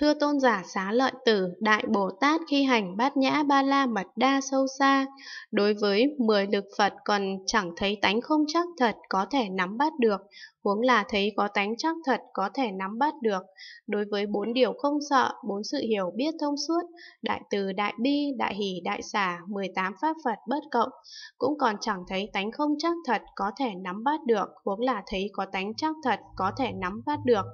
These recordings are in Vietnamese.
Thưa tôn giả xá lợi tử, Đại Bồ Tát khi hành bát nhã ba la mật đa sâu xa, đối với mười lực Phật còn chẳng thấy tánh không chắc thật có thể nắm bắt được, huống là thấy có tánh chắc thật có thể nắm bắt được. Đối với bốn điều không sợ, bốn sự hiểu biết thông suốt, đại từ đại bi, đại hỷ đại xả, 18 pháp Phật bất cộng, cũng còn chẳng thấy tánh không chắc thật có thể nắm bắt được, huống là thấy có tánh chắc thật có thể nắm bắt được.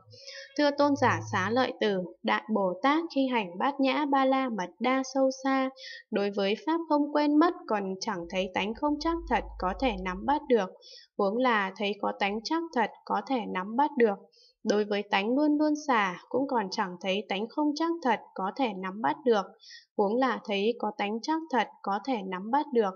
Thưa tôn giả xá lợi tử, đại Bồ Tát khi hành bát nhã ba la mật đa sâu xa, đối với pháp không quên mất còn chẳng thấy tánh không chắc thật có thể nắm bắt được, huống là thấy có tánh chắc thật có thể nắm bắt được. Đối với tánh luôn luôn xả cũng còn chẳng thấy tánh không chắc thật có thể nắm bắt được huống là thấy có tánh chắc thật có thể nắm bắt được.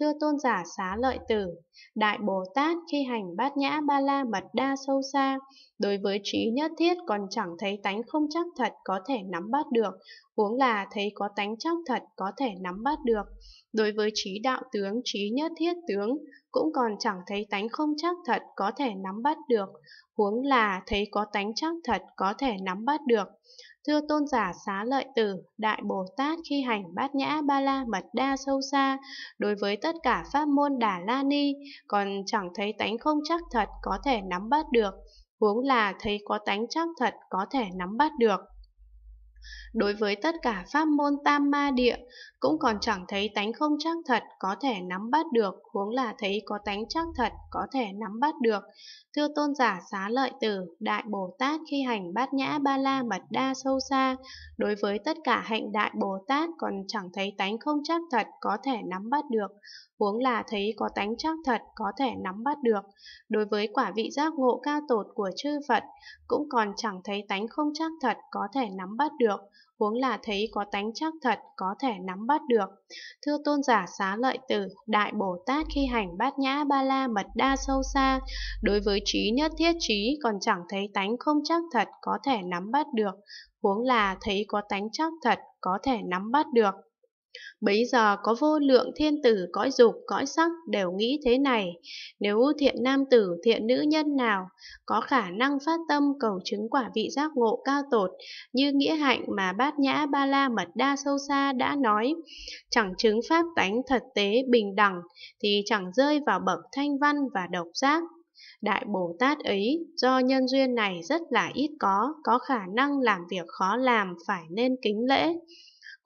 Thưa tôn giả xá lợi tử, Đại Bồ Tát khi hành bát nhã ba la mật đa sâu xa, đối với trí nhất thiết còn chẳng thấy tánh không chắc thật có thể nắm bắt được, huống là thấy có tánh chắc thật có thể nắm bắt được. Đối với trí đạo tướng, trí nhất thiết tướng, cũng còn chẳng thấy tánh không chắc thật có thể nắm bắt được, huống là thấy có tánh chắc thật có thể nắm bắt được. Thưa tôn giả xá lợi tử, Đại Bồ Tát khi hành bát nhã ba la mật đa sâu xa, đối với tất cả pháp môn đà la ni, còn chẳng thấy tánh không chắc thật có thể nắm bắt được, huống là thấy có tánh chắc thật có thể nắm bắt được. Đối với tất cả pháp môn tam ma địa, cũng còn chẳng thấy tánh không chắc thật có thể nắm bắt được, huống là thấy có tánh chắc thật có thể nắm bắt được. Thưa tôn giả xá lợi tử, Đại Bồ Tát khi hành bát nhã ba la mật đa sâu xa, đối với tất cả hạnh Đại Bồ Tát còn chẳng thấy tánh không chắc thật có thể nắm bắt được, huống là thấy có tánh chắc thật có thể nắm bắt được. Đối với quả vị giác ngộ cao tột của chư Phật, cũng còn chẳng thấy tánh không chắc thật có thể nắm bắt được được, huống là thấy có tánh chắc thật có thể nắm bắt được. Thưa tôn giả xá lợi tử, Đại Bồ Tát khi hành bát nhã ba la mật đa sâu xa, đối với trí nhất thiết trí còn chẳng thấy tánh không chắc thật có thể nắm bắt được, huống là thấy có tánh chắc thật có thể nắm bắt được. Bấy giờ có vô lượng thiên tử cõi dục cõi sắc đều nghĩ thế này, nếu thiện nam tử thiện nữ nhân nào có khả năng phát tâm cầu chứng quả vị giác ngộ cao tột như nghĩa hạnh mà bát nhã ba la mật đa sâu xa đã nói, chẳng chứng pháp tánh thật tế bình đẳng thì chẳng rơi vào bậc thanh văn và độc giác. Đại Bồ Tát ấy do nhân duyên này rất là ít có, có khả năng làm việc khó làm phải nên kính lễ.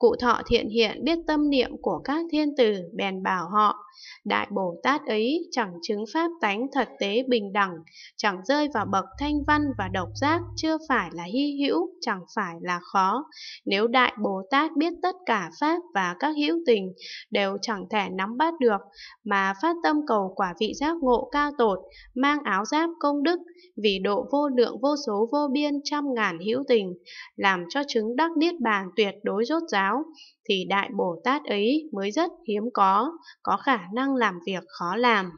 Cụ thọ thiện hiện biết tâm niệm của các thiên tử bèn bảo họ, Đại Bồ Tát ấy chẳng chứng pháp tánh thật tế bình đẳng, chẳng rơi vào bậc thanh văn và độc giác, chưa phải là hy hữu, chẳng phải là khó. Nếu Đại Bồ Tát biết tất cả pháp và các hữu tình đều chẳng thể nắm bắt được, mà phát tâm cầu quả vị giác ngộ cao tột, mang áo giáp công đức, vì độ vô lượng vô số vô biên trăm ngàn hữu tình, làm cho chứng đắc niết bàn tuyệt đối rốt ráo, giáo thì đại bồ tát ấy mới rất hiếm có có khả năng làm việc khó làm